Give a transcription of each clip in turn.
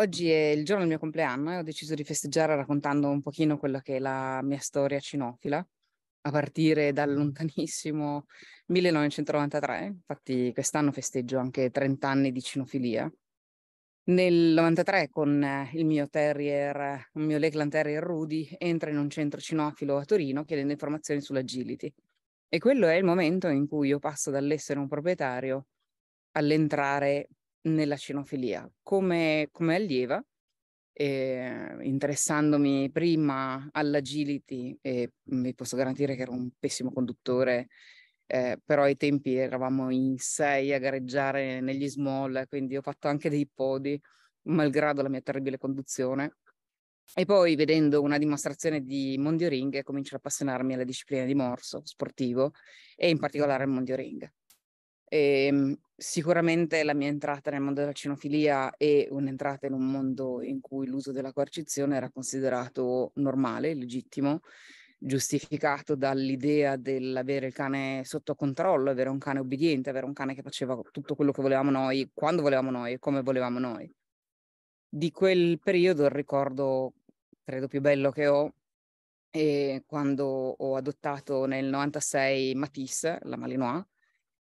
Oggi è il giorno del mio compleanno e ho deciso di festeggiare raccontando un pochino quella che è la mia storia cinofila, a partire dal lontanissimo 1993. Infatti quest'anno festeggio anche 30 anni di cinofilia. Nel 93 con eh, il mio terrier, il mio Lakeland Terrier Rudy, entra in un centro cinofilo a Torino chiedendo informazioni sull'agility. E quello è il momento in cui io passo dall'essere un proprietario all'entrare nella cinofilia come, come allieva, eh, interessandomi prima all'agility e vi posso garantire che ero un pessimo conduttore, eh, però ai tempi eravamo in sei a gareggiare negli small, quindi ho fatto anche dei podi, malgrado la mia terribile conduzione. E poi vedendo una dimostrazione di Mondio Ring comincio ad appassionarmi alla disciplina di morso sportivo e in particolare al Mondio Ring. E, ehm, sicuramente la mia entrata nel mondo della cinofilia e un'entrata in un mondo in cui l'uso della coercizione era considerato normale, legittimo, giustificato dall'idea dell'avere il cane sotto controllo, avere un cane obbediente, avere un cane che faceva tutto quello che volevamo noi, quando volevamo noi e come volevamo noi. Di quel periodo il ricordo, credo, più bello che ho è quando ho adottato nel 96 Matisse, la Malinois,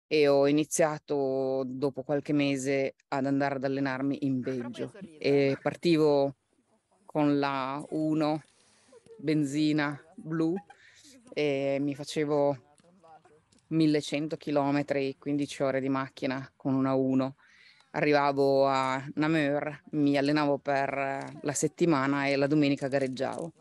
e ho iniziato dopo qualche mese ad andare ad allenarmi in ah, Belgio e partivo con la 1 benzina blu e mi facevo 1100 km, 15 ore di macchina con una 1. Arrivavo a Namur, mi allenavo per la settimana e la domenica gareggiavo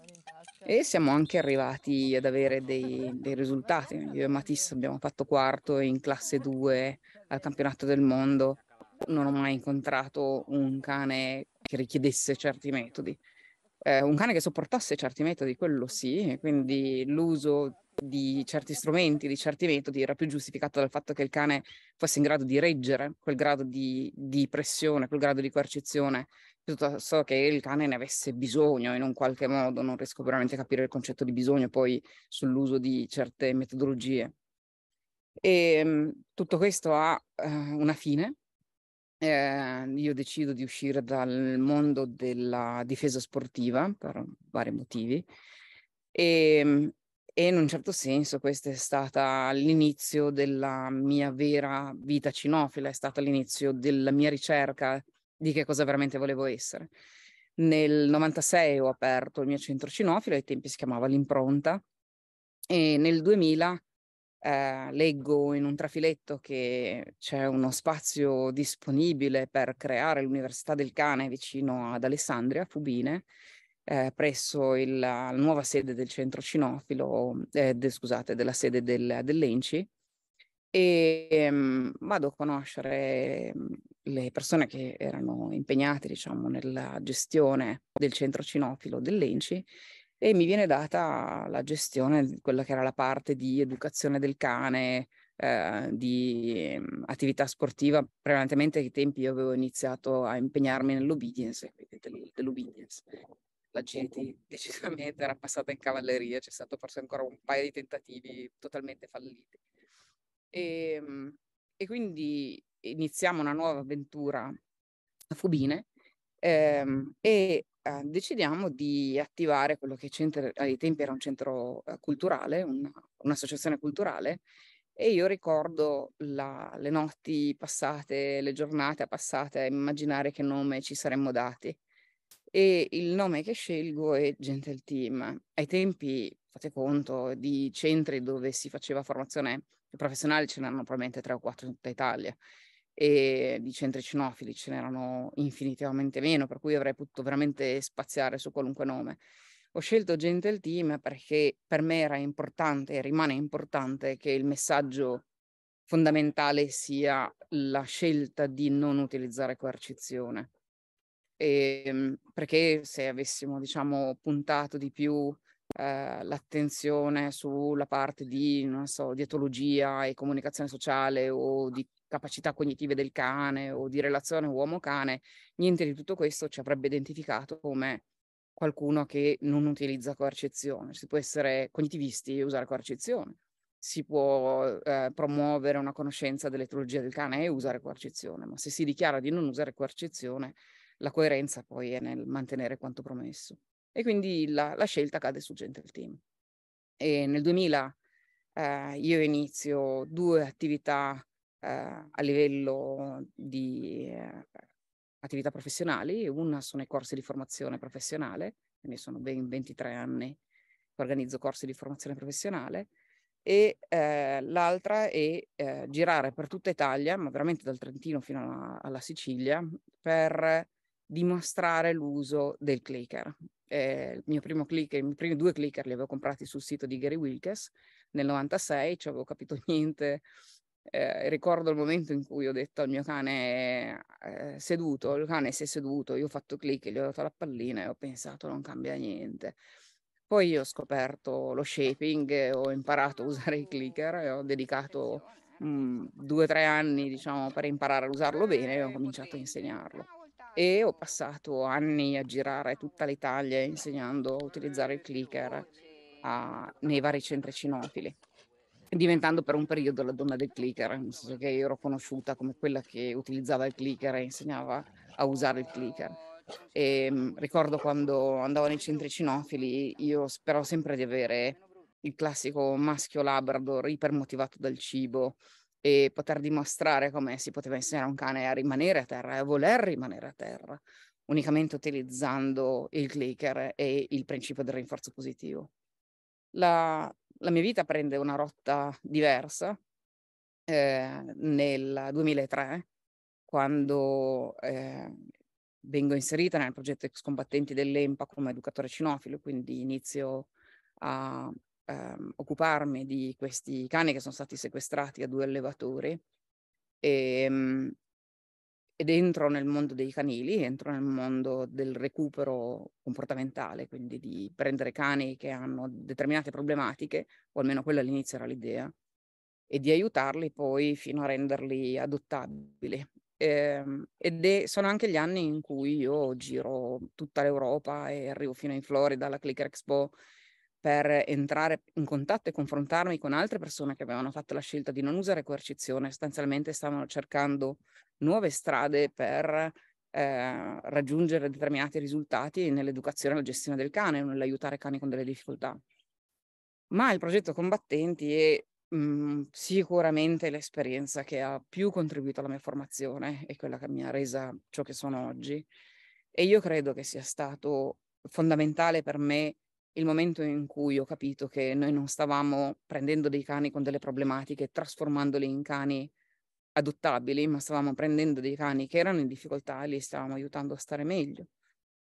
e siamo anche arrivati ad avere dei, dei risultati. Io e Matisse abbiamo fatto quarto in classe 2 al campionato del mondo. Non ho mai incontrato un cane che richiedesse certi metodi. Eh, un cane che sopportasse certi metodi, quello sì, quindi l'uso di certi strumenti, di certi metodi era più giustificato dal fatto che il cane fosse in grado di reggere quel grado di, di pressione, quel grado di coercizione piuttosto che il cane ne avesse bisogno in un qualche modo, non riesco veramente a capire il concetto di bisogno poi sull'uso di certe metodologie. E ehm, tutto questo ha eh, una fine. Eh, io decido di uscire dal mondo della difesa sportiva per vari motivi e, ehm, e in un certo senso questo è stato l'inizio della mia vera vita cinofila, è stato l'inizio della mia ricerca di che cosa veramente volevo essere. Nel 96 ho aperto il mio centro cinofilo, ai tempi si chiamava L'Impronta, e nel 2000 eh, leggo in un trafiletto che c'è uno spazio disponibile per creare l'Università del Cane vicino ad Alessandria, Fubine, eh, presso il, la nuova sede del centro cinofilo, eh, de, scusate, della sede del, dell'ENCI, e um, vado a conoscere mm, le persone che erano impegnate diciamo, nella gestione del centro cinofilo dell'ENCI e mi viene data la gestione di quella che era la parte di educazione del cane, eh, di mm, attività sportiva, prevalentemente ai tempi io avevo iniziato a impegnarmi nell'obedience, quindi dell'obedience. La gente decisamente era passata in cavalleria, c'è stato forse ancora un paio di tentativi totalmente falliti. E, ehm, e quindi iniziamo una nuova avventura a Fubine ehm, e eh, decidiamo di attivare quello che centro, ai tempi era un centro eh, culturale, un, un'associazione culturale e io ricordo la, le notti passate, le giornate passate a immaginare che nome ci saremmo dati e il nome che scelgo è Gentle Team. Ai tempi, fate conto, di centri dove si faceva formazione professionale ce n'erano probabilmente tre o quattro in tutta Italia e di centri cinofili ce n'erano infinitamente meno, per cui avrei potuto veramente spaziare su qualunque nome. Ho scelto Gentle Team perché per me era importante e rimane importante che il messaggio fondamentale sia la scelta di non utilizzare coercizione. E, ehm, perché se avessimo, diciamo, puntato di più eh, l'attenzione sulla parte di, non so, di etologia e comunicazione sociale o di capacità cognitive del cane o di relazione uomo-cane, niente di tutto questo ci avrebbe identificato come qualcuno che non utilizza coercizione. Si può essere cognitivisti e usare coercizione, si può eh, promuovere una conoscenza dell'etologia del cane e usare coercizione, ma se si dichiara di non usare coercizione, la coerenza poi è nel mantenere quanto promesso e quindi la, la scelta cade su Gentle Team. E nel 2000 eh, io inizio due attività eh, a livello di eh, attività professionali, una sono i corsi di formazione professionale, quindi sono ben 23 anni che organizzo corsi di formazione professionale, e eh, l'altra è eh, girare per tutta Italia, ma veramente dal Trentino fino alla, alla Sicilia, per dimostrare l'uso del clicker eh, il mio primo clicker, i miei primi due clicker li avevo comprati sul sito di Gary Wilkes nel 96, ci avevo capito niente. Eh, ricordo il momento in cui ho detto al mio cane eh, seduto, il cane si è seduto, io ho fatto click, gli ho dato la pallina e ho pensato non cambia niente. Poi ho scoperto lo shaping, ho imparato a usare i clicker e ho dedicato mh, mm, due o tre anni diciamo, per imparare a usarlo bene e ho cominciato a insegnarlo e ho passato anni a girare tutta l'Italia insegnando a utilizzare il clicker a, ah, nei vari centri cinofili diventando per un periodo la donna del clicker, nel senso che ero conosciuta come quella che utilizzava il clicker e insegnava a usare il clicker. E, ehm, ricordo quando andavo nei centri cinofili, io speravo sempre di avere il classico maschio labrador ipermotivato dal cibo, e poter dimostrare come si poteva insegnare a un cane a rimanere a terra e a voler rimanere a terra, unicamente utilizzando il clicker e il principio del rinforzo positivo. La, la mia vita prende una rotta diversa eh, nel 2003, quando eh, vengo inserita nel progetto Ex Combattenti dell'EMPA come educatore cinofilo, quindi inizio a, ehm, occuparmi di questi cani che sono stati sequestrati a due allevatori e, ehm, ed entro nel mondo dei canili, entro nel mondo del recupero comportamentale, quindi di prendere cani che hanno determinate problematiche, o almeno quella all'inizio era l'idea, e di aiutarli poi fino a renderli adottabili. Eh, ed è, sono anche gli anni in cui io giro tutta l'Europa e arrivo fino in Florida alla Clicker Expo per entrare in contatto e confrontarmi con altre persone che avevano fatto la scelta di non usare coercizione, sostanzialmente stavano cercando nuove strade per eh, raggiungere determinati risultati nell'educazione e la gestione del cane o nell'aiutare cani con delle difficoltà. Ma il progetto Combattenti è mh, mhmm, sicuramente l'esperienza che ha più contribuito alla mia formazione e quella che mi ha resa ciò che sono oggi. E io credo che sia stato fondamentale per me il momento in cui ho capito che noi non stavamo prendendo dei cani con delle problematiche, trasformandoli in cani adottabili, ma stavamo prendendo dei cani che erano in difficoltà e li stavamo aiutando a stare meglio.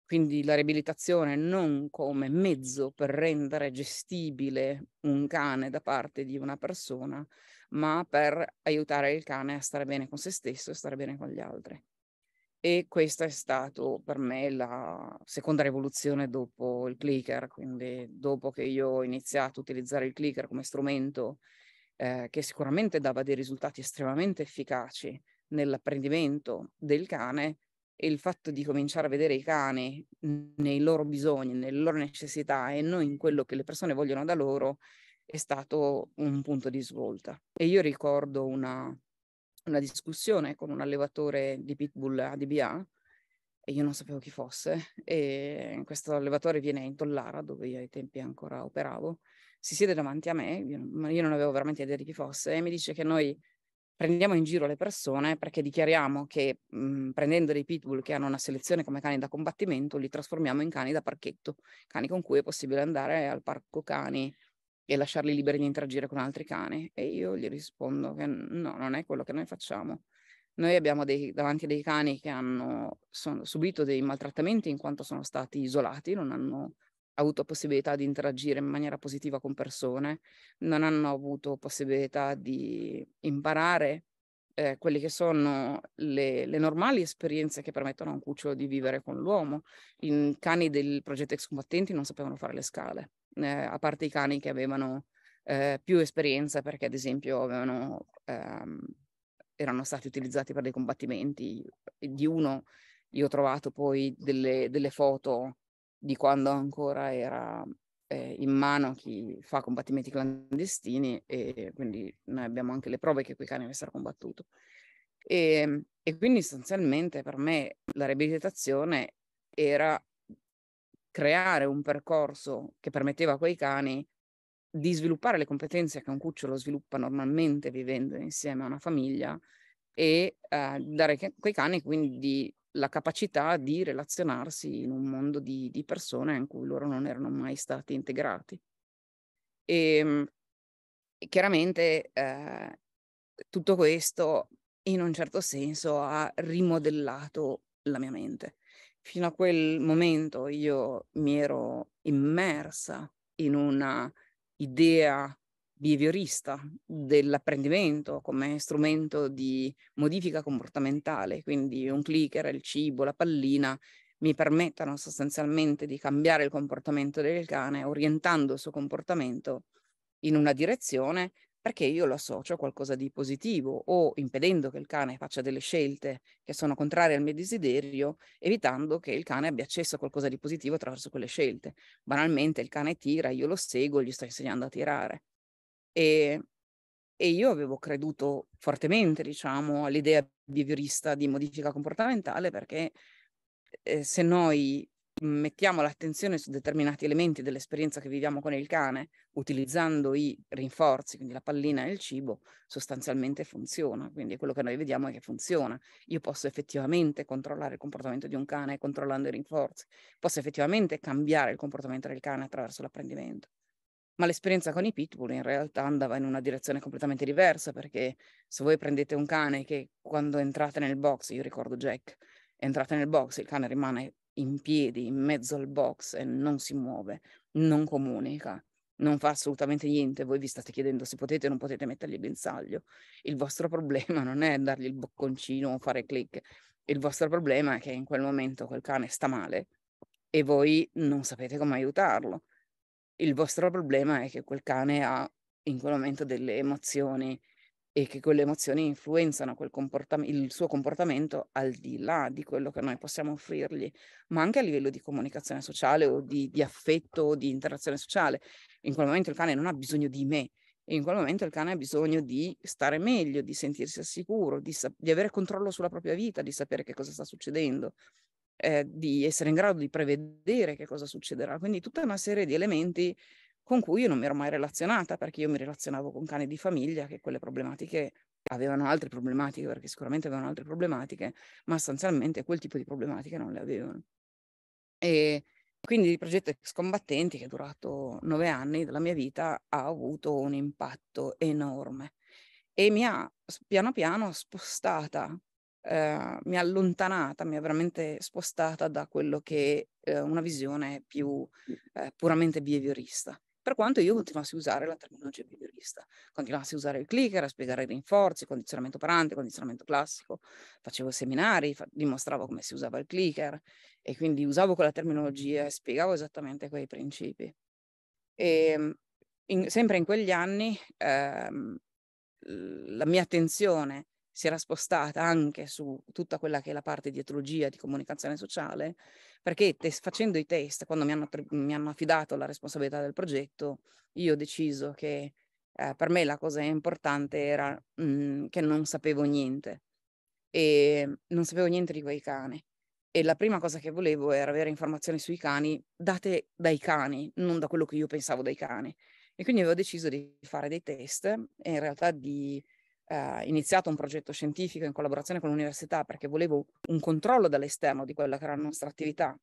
Quindi la riabilitazione non come mezzo per rendere gestibile un cane da parte di una persona, ma per aiutare il cane a stare bene con se stesso e stare bene con gli altri e questa è stata per me la seconda rivoluzione dopo il clicker, quindi dopo che io ho iniziato a utilizzare il clicker come strumento eh, che sicuramente dava dei risultati estremamente efficaci nell'apprendimento del cane, e il fatto di cominciare a vedere i cani nei loro bisogni, nelle loro necessità e non in quello che le persone vogliono da loro è stato un punto di svolta. E io ricordo una una discussione con un allevatore di pitbull a DBA e io non sapevo chi fosse e questo allevatore viene in Tollara dove io ai tempi ancora operavo, si siede davanti a me, io, non avevo veramente idea di chi fosse e mi dice che noi prendiamo in giro le persone perché dichiariamo che mh, mm, prendendo dei pitbull che hanno una selezione come cani da combattimento li trasformiamo in cani da parchetto, cani con cui è possibile andare al parco cani e lasciarli liberi di interagire con altri cani? E io gli rispondo che no, non è quello che noi facciamo. Noi abbiamo dei, davanti a dei cani che hanno subito dei maltrattamenti in quanto sono stati isolati, non hanno avuto possibilità di interagire in maniera positiva con persone, non hanno avuto possibilità di imparare eh, quelle che sono le, le, normali esperienze che permettono a un cucciolo di vivere con l'uomo. I cani del progetto Ex Combattenti non sapevano fare le scale eh, a parte i cani che avevano eh, più esperienza perché ad esempio avevano, ehm, erano stati utilizzati per dei combattimenti. Di uno io ho trovato poi delle, delle foto di quando ancora era eh, in mano chi fa combattimenti clandestini e quindi noi abbiamo anche le prove che quei cani avessero combattuto. E, ehm, e quindi sostanzialmente per me la riabilitazione era creare un percorso che permetteva a quei cani di sviluppare le competenze che un cucciolo sviluppa normalmente vivendo insieme a una famiglia e eh, dare a quei cani quindi la capacità di relazionarsi in un mondo di, di, persone in cui loro non erano mai stati integrati. Ehm, e, chiaramente eh, tutto questo in un certo senso ha rimodellato la mia mente fino a quel momento io mi ero immersa in una idea behaviorista dell'apprendimento come strumento di modifica comportamentale, quindi un clicker, il cibo, la pallina mi permettono sostanzialmente di cambiare il comportamento del cane orientando il suo comportamento in una direzione perché io lo associo a qualcosa di positivo o impedendo che il cane faccia delle scelte che sono contrarie al mio desiderio, evitando che il cane abbia accesso a qualcosa di positivo attraverso quelle scelte. Banalmente il cane tira, io lo seguo, gli sto insegnando a tirare. E, e io avevo creduto fortemente, diciamo, all'idea behaviorista di modifica comportamentale perché eh, se noi mettiamo l'attenzione su determinati elementi dell'esperienza che viviamo con il cane, utilizzando i rinforzi, quindi la pallina e il cibo, sostanzialmente funziona. Quindi quello che noi vediamo è che funziona. Io posso effettivamente controllare il comportamento di un cane controllando i rinforzi, posso effettivamente cambiare il comportamento del cane attraverso l'apprendimento. Ma l'esperienza con i pitbull in realtà andava in una direzione completamente diversa, perché se voi prendete un cane che quando entrate nel box, io ricordo Jack, entrate nel box, il cane rimane in piedi in mezzo al box e non si muove, non comunica, non fa assolutamente niente, voi vi state chiedendo se potete o non potete mettergli il guinzaglio. Il vostro problema non è dargli il bocconcino o fare click, il vostro problema è che in quel momento quel cane sta male e voi non sapete come aiutarlo. Il vostro problema è che quel cane ha in quel momento delle emozioni e che quelle emozioni influenzano quel comportam- il suo comportamento al di là di quello che noi possiamo offrirgli, ma anche a livello di comunicazione sociale o di, di affetto o di interazione sociale. In quel momento il cane non ha bisogno di me, in quel momento il cane ha bisogno di stare meglio, di sentirsi al sicuro, di, sa- di avere controllo sulla propria vita, di sapere che cosa sta succedendo. Eh, di essere in grado di prevedere che cosa succederà. Quindi tutta una serie di elementi con cui io non mi ero mai relazionata perché io mi relazionavo con cani di famiglia che quelle problematiche avevano altre problematiche, perché sicuramente avevano altre problematiche, ma sostanzialmente quel tipo di problematiche non le avevano. E quindi il progetto Scombattenti, che è durato nove anni della mia vita, ha avuto un impatto enorme e mi ha piano piano spostata, eh, mi ha allontanata, mi ha veramente spostata da quello che è eh, una visione più eh, puramente behaviorista per quanto io continuassi a usare la terminologia behaviorista, continuassi a usare il clicker, a spiegare i rinforzi, condizionamento parante, condizionamento classico, facevo seminari, fa- dimostravo come si usava il clicker e quindi usavo quella terminologia e spiegavo esattamente quei principi. E ehm, in, sempre in quegli anni ehm, la mia attenzione si era spostata anche su tutta quella che è la parte di etologia, di comunicazione sociale, perché te, facendo i test, quando mi hanno, mi hanno, affidato la responsabilità del progetto, io ho deciso che eh, per me la cosa importante era mh, mm, che non sapevo niente e mm, non sapevo niente di quei cani. E la prima cosa che volevo era avere informazioni sui cani date dai cani, non da quello che io pensavo dai cani. E quindi avevo deciso di fare dei test e in realtà di eh, iniziato un progetto scientifico in collaborazione con l'università perché volevo un controllo dall'esterno di quella che era la nostra attività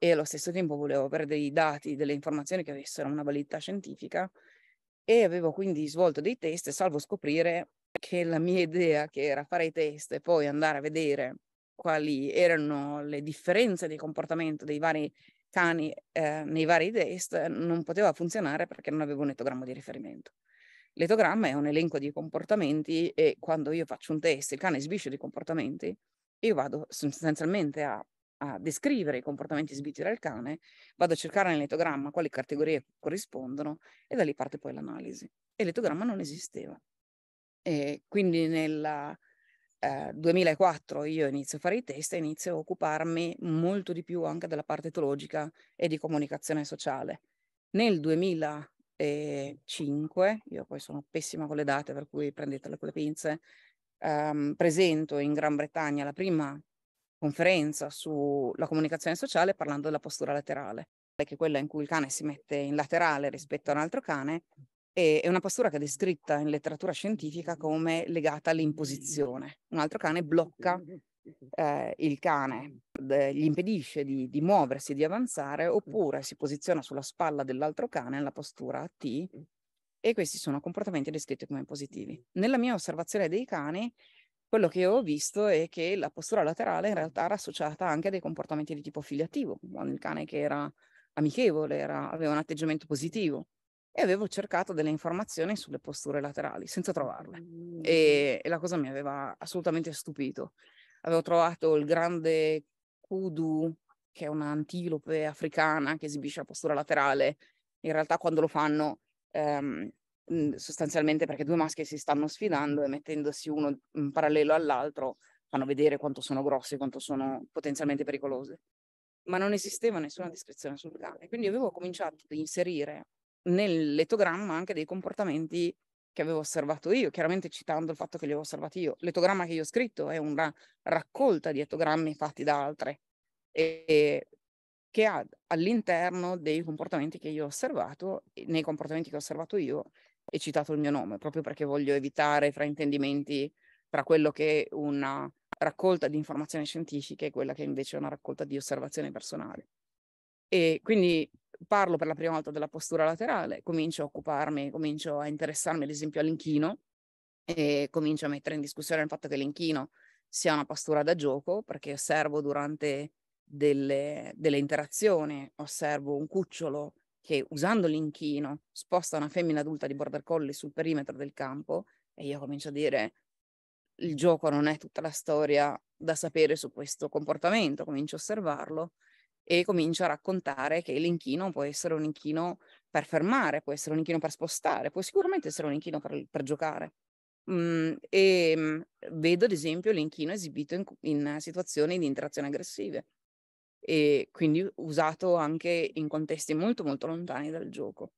e allo stesso tempo volevo avere dei dati, delle informazioni che avessero una validità scientifica e avevo quindi svolto dei test salvo scoprire che la mia idea che era fare i test e poi andare a vedere quali erano le differenze di comportamento dei vari cani eh, nei vari test non poteva funzionare perché non avevo un etogramma di riferimento. L'etogramma è un elenco di comportamenti e quando io faccio un test, il cane esibisce dei comportamenti, io vado sostanzialmente a, a descrivere i comportamenti esibiti dal cane, vado a cercare nell'etogramma quali categorie corrispondono e da lì parte poi l'analisi. E l'etogramma non esisteva. E quindi nel eh, 2004 io inizio a fare i test e inizio a occuparmi molto di più anche della parte etologica e di comunicazione sociale. Nel 2000 e 5, io poi sono pessima con le date per cui prendetele con le pinze, ehm, presento in Gran Bretagna la prima conferenza sulla comunicazione sociale parlando della postura laterale, che è quella in cui il cane si mette in laterale rispetto a un altro cane, e è una postura che è descritta in letteratura scientifica come legata all'imposizione. Un altro cane blocca eh, il cane eh, gli impedisce di, di, muoversi, di avanzare, oppure si posiziona sulla spalla dell'altro cane nella postura T e questi sono comportamenti descritti come positivi. Nella mia osservazione dei cani, quello che ho visto è che la postura laterale in realtà era associata anche a dei comportamenti di tipo filiativo, il cane che era amichevole, era, aveva un atteggiamento positivo e avevo cercato delle informazioni sulle posture laterali senza trovarle mm, e, e mm. la cosa mi aveva assolutamente stupito avevo trovato il grande kudu, che è un'antilope africana che esibisce la postura laterale. In realtà quando lo fanno, ehm, sostanzialmente perché due maschi si stanno sfidando e mettendosi uno in parallelo all'altro, fanno vedere quanto sono grosse, quanto sono potenzialmente pericolose. Ma non esisteva nessuna descrizione sul cane, quindi avevo cominciato ad inserire nel lettogramma anche dei comportamenti che avevo osservato io, chiaramente citando il fatto che li avevo osservati io. L'etogramma che io ho scritto è una raccolta di etogrammi fatti da altre e che ha all'interno dei comportamenti che io ho osservato, nei comportamenti che ho osservato io, è citato il mio nome, proprio perché voglio evitare fraintendimenti tra quello che è una raccolta di informazioni scientifiche e quella che invece è una raccolta di osservazioni personali. E quindi parlo per la prima volta della postura laterale, comincio a occuparmi, comincio a interessarmi ad esempio all'inchino e comincio a mettere in discussione il fatto che l'inchino sia una postura da gioco perché osservo durante delle, delle interazioni, osservo un cucciolo che usando l'inchino sposta una femmina adulta di border collie sul perimetro del campo e io comincio a dire il gioco non è tutta la storia da sapere su questo comportamento, comincio a osservarlo e comincio a raccontare che l'inchino può essere un inchino per fermare, può essere un inchino per spostare, può sicuramente essere un inchino per, per giocare. Mm, e ehm, vedo ad esempio l'inchino esibito in, in situazioni di interazione aggressive e quindi usato anche in contesti molto molto lontani dal gioco.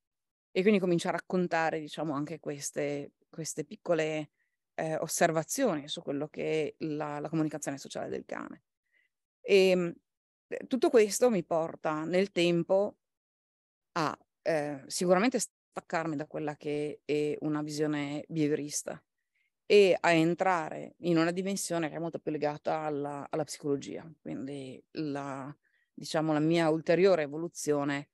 E quindi comincio a raccontare diciamo anche queste, queste piccole eh, osservazioni su quello che è la, la comunicazione sociale del cane. E ehm, Ehm, tutto questo mi porta nel tempo a eh, sicuramente staccarmi da quella che è una visione behaviorista e a entrare in una dimensione che è molto più legata alla, alla psicologia. Quindi la, diciamo, la mia ulteriore evoluzione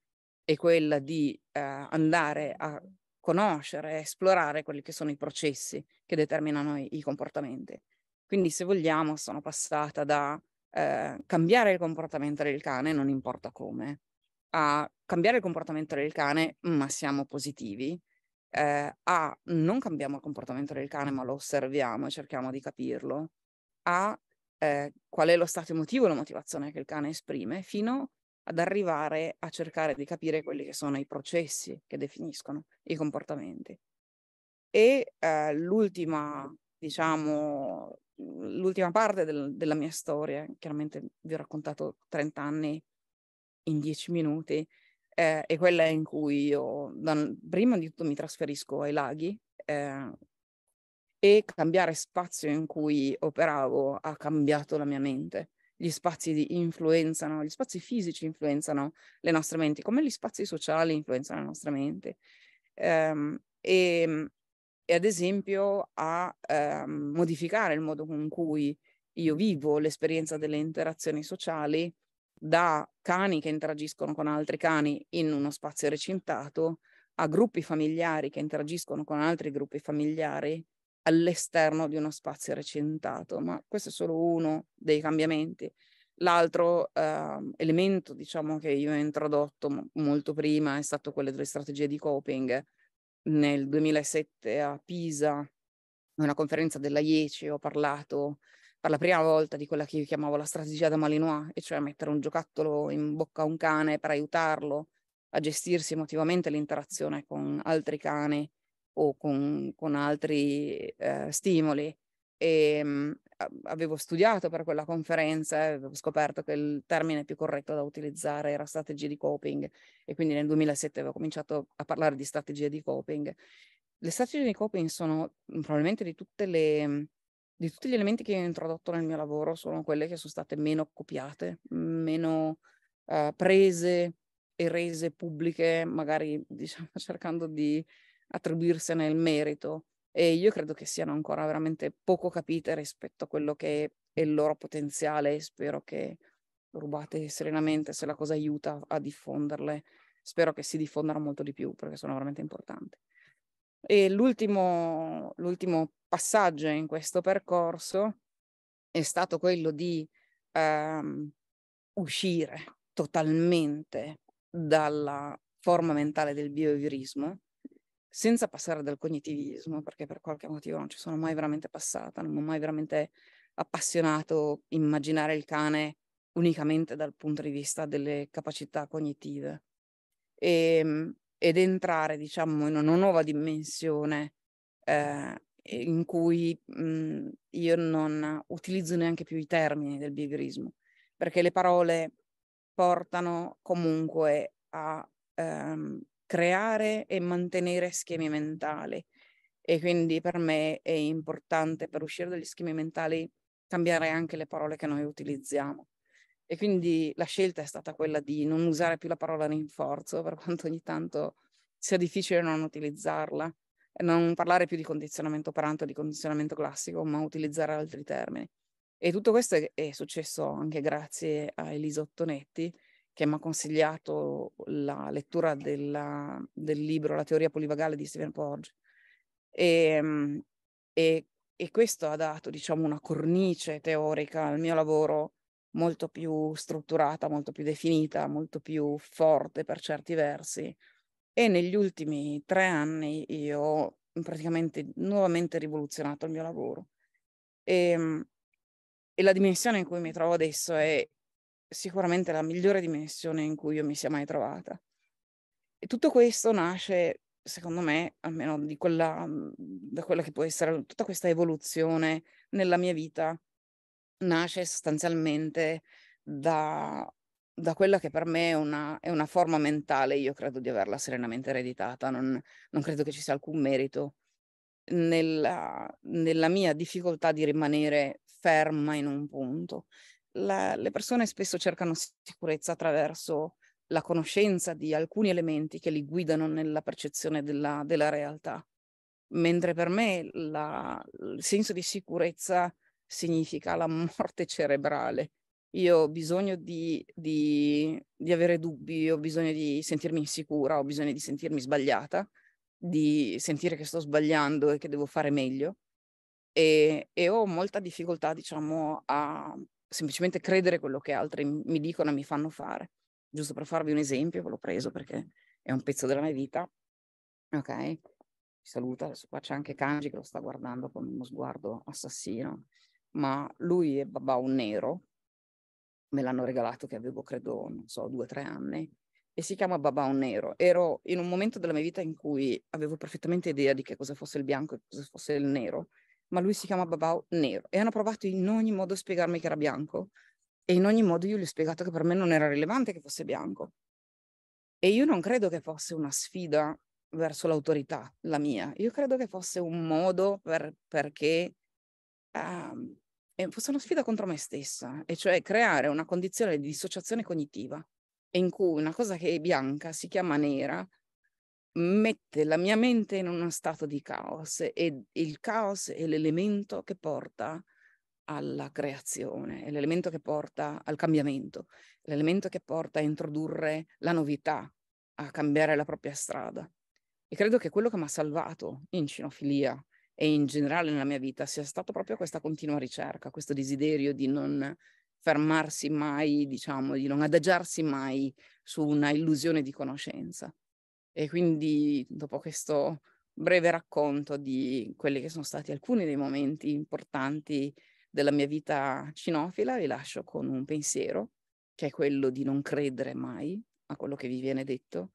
è quella di eh, andare a conoscere, a esplorare quelli che sono i processi che determinano i, i comportamenti. Quindi, se vogliamo, sono passata da eh, cambiare il comportamento del cane, non importa come, a cambiare il comportamento del cane, ma siamo positivi, eh, a non cambiamo il comportamento del cane, ma lo osserviamo e cerchiamo di capirlo, a eh, qual è lo stato emotivo e la motivazione che il cane esprime, fino ad arrivare a cercare di capire quelli che sono i processi che definiscono i comportamenti. E eh, l'ultima, diciamo, l'ultima parte del, della mia storia, chiaramente vi ho raccontato 30 anni in 10 minuti, eh, è quella in cui io da, prima di tutto mi trasferisco ai laghi eh, e cambiare spazio in cui operavo ha cambiato la mia mente. Gli spazi influenzano, gli spazi fisici influenzano le nostre menti, come gli spazi sociali influenzano le nostre menti. Um, e e ad esempio a ehm, modificare il modo con cui io vivo l'esperienza delle interazioni sociali da cani che interagiscono con altri cani in uno spazio recintato a gruppi familiari che interagiscono con altri gruppi familiari all'esterno di uno spazio recintato, ma questo è solo uno dei cambiamenti. L'altro eh, elemento, diciamo, che io ho introdotto m- molto prima è stato quello delle strategie di coping, nel 2007 a Pisa, in una conferenza della IECE, ho parlato per la prima volta di quella che io chiamavo la strategia da Malinois, e cioè mettere un giocattolo in bocca a un cane per aiutarlo a gestirsi emotivamente l'interazione con altri cani o con, con altri eh, stimoli e ehm, avevo studiato per quella conferenza e avevo scoperto che il termine più corretto da utilizzare era strategia di coping e quindi nel 2007 avevo cominciato a parlare di strategia di coping. Le strategie di coping sono probabilmente di tutte le di tutti gli elementi che ho introdotto nel mio lavoro sono quelle che sono state meno copiate, meno uh, prese e rese pubbliche, magari diciamo cercando di attribuirsene il merito e io credo che siano ancora veramente poco capite rispetto a quello che è il loro potenziale e spero che rubate serenamente se la cosa aiuta a diffonderle. Spero che si diffondano molto di più perché sono veramente importanti. E l'ultimo, l'ultimo passaggio in questo percorso è stato quello di um, uscire totalmente dalla forma mentale del bioevirismo senza passare dal cognitivismo, perché per qualche motivo non ci sono mai veramente passata, non mi ha mai veramente appassionato immaginare il cane unicamente dal punto di vista delle capacità cognitive. E, ehm, ed entrare, diciamo, in una nuova dimensione eh, in cui mh, mhmm, io non utilizzo neanche più i termini del behaviorismo, perché le parole portano comunque a ehm, creare e mantenere schemi mentali. E quindi per me è importante per uscire dagli schemi mentali cambiare anche le parole che noi utilizziamo. E quindi la scelta è stata quella di non usare più la parola rinforzo, per quanto ogni tanto sia difficile non utilizzarla, non parlare più di condizionamento operante o di condizionamento classico, ma utilizzare altri termini. E tutto questo è, è successo anche grazie a Elisa Ottonetti, che mi ha consigliato la lettura della, del libro La teoria polivagale di Stephen Porge. E, ehm, e, e questo ha dato, diciamo, una cornice teorica al mio lavoro molto più strutturata, molto più definita, molto più forte per certi versi. E negli ultimi tre anni io ho praticamente nuovamente rivoluzionato il mio lavoro. E, ehm, e la dimensione in cui mi trovo adesso è sicuramente la migliore dimensione in cui io mi sia mai trovata. E tutto questo nasce, secondo me, almeno quella, mhmm, da quella che può essere tutta questa evoluzione nella mia vita, nasce sostanzialmente da, da quella che per me è una, è una, forma mentale, io credo di averla serenamente ereditata, non, non credo che ci sia alcun merito nella, nella mia difficoltà di rimanere ferma in un punto la, le persone spesso cercano sicurezza attraverso la conoscenza di alcuni elementi che li guidano nella percezione della, della realtà, mentre per me la, il senso di sicurezza significa la morte cerebrale. Io ho bisogno di, di, di avere dubbi, ho bisogno di sentirmi insicura, ho bisogno di sentirmi sbagliata, di sentire che sto sbagliando e che devo fare meglio. E, e, ho molta difficoltà, diciamo, a, semplicemente credere quello che altri mi dicono e mi fanno fare. Giusto per farvi un esempio, ve l'ho preso perché è un pezzo della mia vita. Ok, vi saluta. Adesso qua c'è anche Kanji che lo sta guardando con uno sguardo assassino. Ma lui è babà un nero, me l'hanno regalato che avevo credo, non so, due o tre anni, e si chiama Babà un nero. Ero in un momento della mia vita in cui avevo perfettamente idea di che cosa fosse il bianco e cosa fosse il nero, ma lui si chiama Babau nero e hanno provato in ogni modo a spiegarmi che era bianco e in ogni modo io gli ho spiegato che per me non era rilevante che fosse bianco. E io non credo che fosse una sfida verso l'autorità, la mia, io credo che fosse un modo per, perché um, fosse una sfida contro me stessa, e cioè creare una condizione di dissociazione cognitiva in cui una cosa che è bianca si chiama nera mette la mia mente in uno stato di caos e il caos è l'elemento che porta alla creazione, è l'elemento che porta al cambiamento, l'elemento che porta a introdurre la novità, a cambiare la propria strada. E credo che quello che mi ha salvato in cinofilia e in generale nella mia vita sia stato proprio questa continua ricerca, questo desiderio di non fermarsi mai, diciamo, di non adagiarsi mai su una illusione di conoscenza. E quindi dopo questo breve racconto di quelli che sono stati alcuni dei momenti importanti della mia vita cinofila, vi lascio con un pensiero, che è quello di non credere mai a quello che vi viene detto,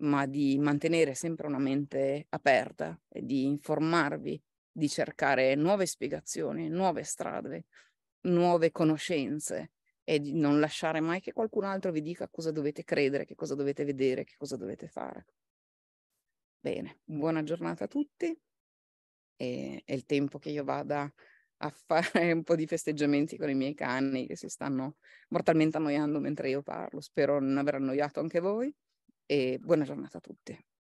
ma di mantenere sempre una mente aperta e di informarvi, di cercare nuove spiegazioni, nuove strade, nuove conoscenze e di non lasciare mai che qualcun altro vi dica cosa dovete credere, che cosa dovete vedere, che cosa dovete fare. Bene, buona giornata a tutti e è il tempo che io vada a fare un po' di festeggiamenti con i miei cani che si stanno mortalmente annoiando mentre io parlo. Spero non aver annoiato anche voi e buona giornata a tutti.